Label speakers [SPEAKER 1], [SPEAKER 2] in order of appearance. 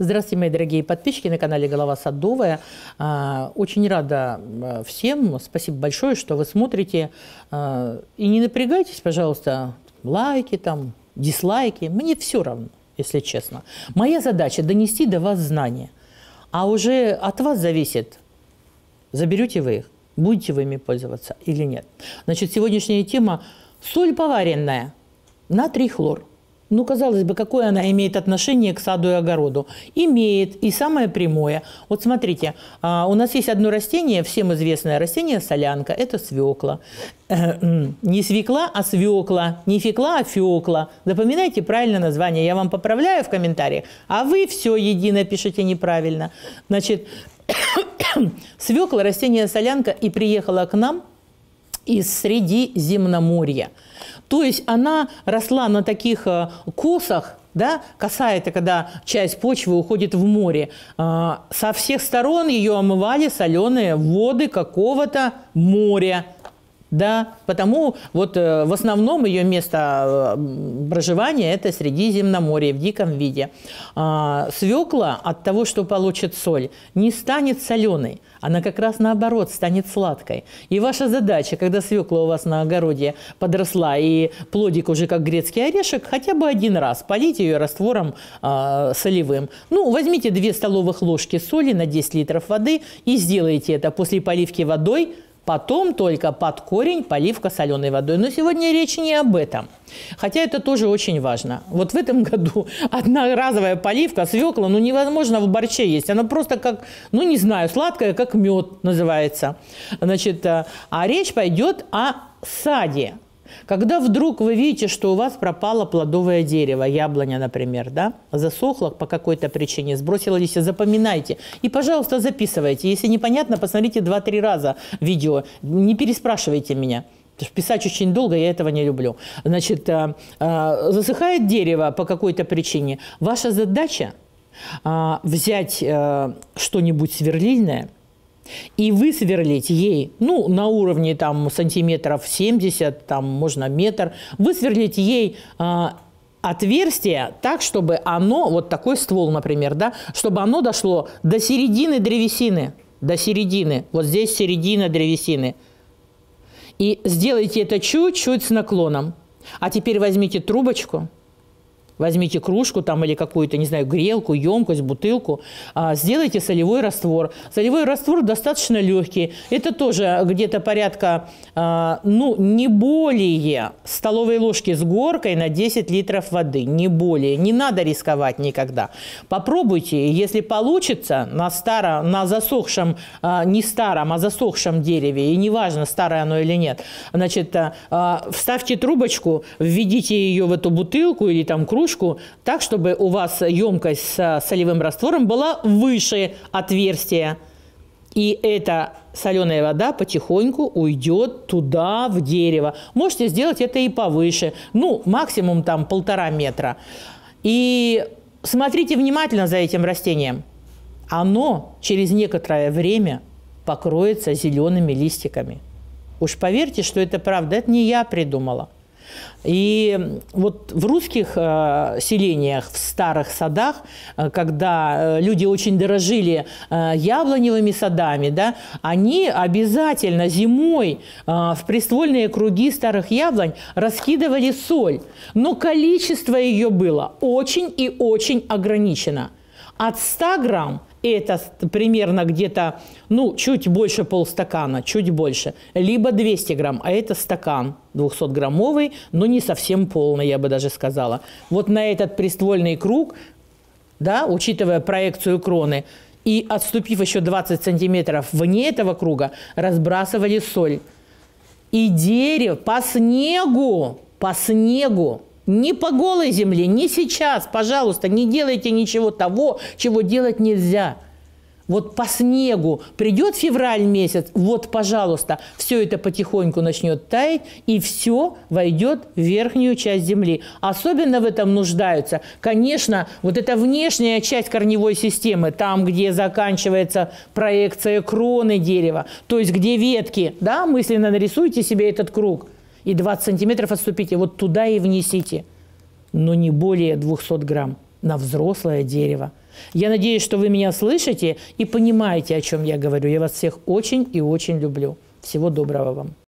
[SPEAKER 1] Здравствуйте, мои дорогие подписчики на канале «Голова Садовая». А, очень рада а, всем. Спасибо большое, что вы смотрите. А, и не напрягайтесь, пожалуйста, лайки, там, дизлайки. Мне все равно, если честно. Моя задача – донести до вас знания. А уже от вас зависит, заберете вы их, будете вы ими пользоваться или нет. Значит, сегодняшняя тема – соль поваренная, натрий хлор – ну, казалось бы, какое она имеет отношение к саду и огороду? Имеет, и самое прямое. Вот смотрите, а, у нас есть одно растение, всем известное растение солянка, это свекла. Э, не свекла, а свекла, не фекла, а фекла. Запоминайте правильное название, я вам поправляю в комментариях, а вы все едино пишите неправильно. Значит, свекла, растение солянка, и приехала к нам из Средиземноморья. То есть она росла на таких э, косах, да, коса – это когда часть почвы уходит в море. А, со всех сторон ее омывали соленые воды какого-то моря – да, потому вот э, в основном ее место э, проживания это Средиземноморье в диком виде. А, свекла от того, что получит соль, не станет соленой, она как раз наоборот станет сладкой. И ваша задача, когда свекла у вас на огороде подросла и плодик уже как грецкий орешек, хотя бы один раз полить ее раствором а, солевым. Ну, возьмите 2 столовых ложки соли на 10 литров воды и сделайте это после поливки водой Потом только под корень поливка соленой водой. Но сегодня речь не об этом. Хотя это тоже очень важно. Вот в этом году одноразовая поливка свекла, ну невозможно в борче есть. Она просто как, ну не знаю, сладкая, как мед называется. Значит, э, а речь пойдет о саде. Когда вдруг вы видите, что у вас пропало плодовое дерево, яблоня, например, да, засохло по какой-то причине, сбросило листья, запоминайте. И, пожалуйста, записывайте. Если непонятно, посмотрите 2-3 раза видео. Не переспрашивайте меня. писать очень долго, я этого не люблю. Значит, а, а, засыхает дерево по какой-то причине. Ваша задача а, взять э, что-нибудь сверлильное – и высверлить ей, ну, на уровне там сантиметров 70, там, можно метр, высверлить ей э, отверстие так, чтобы оно, вот такой ствол, например, да, чтобы оно дошло до середины древесины, до середины, вот здесь середина древесины. И сделайте это чуть-чуть с наклоном. А теперь возьмите трубочку – Возьмите кружку там или какую-то, не знаю, грелку, емкость, бутылку, а, сделайте солевой раствор. Солевой раствор достаточно легкий. Это тоже где-то порядка, а, ну, не более столовой ложки с горкой на 10 литров воды, не более. Не надо рисковать никогда. Попробуйте, если получится, на, старом, на засохшем, а, не старом, а засохшем дереве, и неважно, старое оно или нет, значит, а, а, вставьте трубочку, введите ее в эту бутылку или там кружку, стружку так, чтобы у вас емкость с солевым раствором была выше отверстия. И эта соленая вода потихоньку уйдет туда, в дерево. Можете сделать это и повыше, ну, максимум там полтора метра. И смотрите внимательно за этим растением. Оно через некоторое время покроется зелеными листиками. Уж поверьте, что это правда, это не я придумала – и вот в русских э, селениях, в старых садах, э, когда э, люди очень дорожили э, яблоневыми садами, да, они обязательно зимой э, в приствольные круги старых яблонь раскидывали соль. Но количество ее было очень и очень ограничено. От 100 грамм это примерно где-то, ну, чуть больше полстакана, чуть больше, либо 200 грамм, а это стакан 200-граммовый, но не совсем полный, я бы даже сказала. Вот на этот приствольный круг, да, учитывая проекцию кроны, и отступив еще 20 сантиметров вне этого круга, разбрасывали соль. И дерево по снегу, по снегу не по голой земле, не сейчас, пожалуйста, не делайте ничего того, чего делать нельзя. Вот по снегу придет февраль месяц, вот, пожалуйста, все это потихоньку начнет таять, и все войдет в верхнюю часть земли. Особенно в этом нуждаются, конечно, вот эта внешняя часть корневой системы, там, где заканчивается проекция кроны дерева, то есть где ветки, да, мысленно нарисуйте себе этот круг – и 20 сантиметров отступите, вот туда и внесите. Но не более 200 грамм на взрослое дерево. Я надеюсь, что вы меня слышите и понимаете, о чем я говорю. Я вас всех очень и очень люблю. Всего доброго вам.